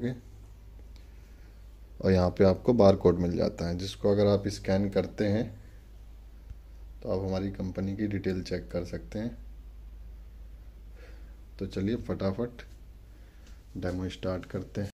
okay और यहाँ पे आपको बार कोड मिल जाता है जिसको अगर आप स्कैन करते हैं तो आप हमारी कंपनी की डिटेल चेक कर सकते हैं तो चलिए फटाफट डेमो स्टार्ट करते हैं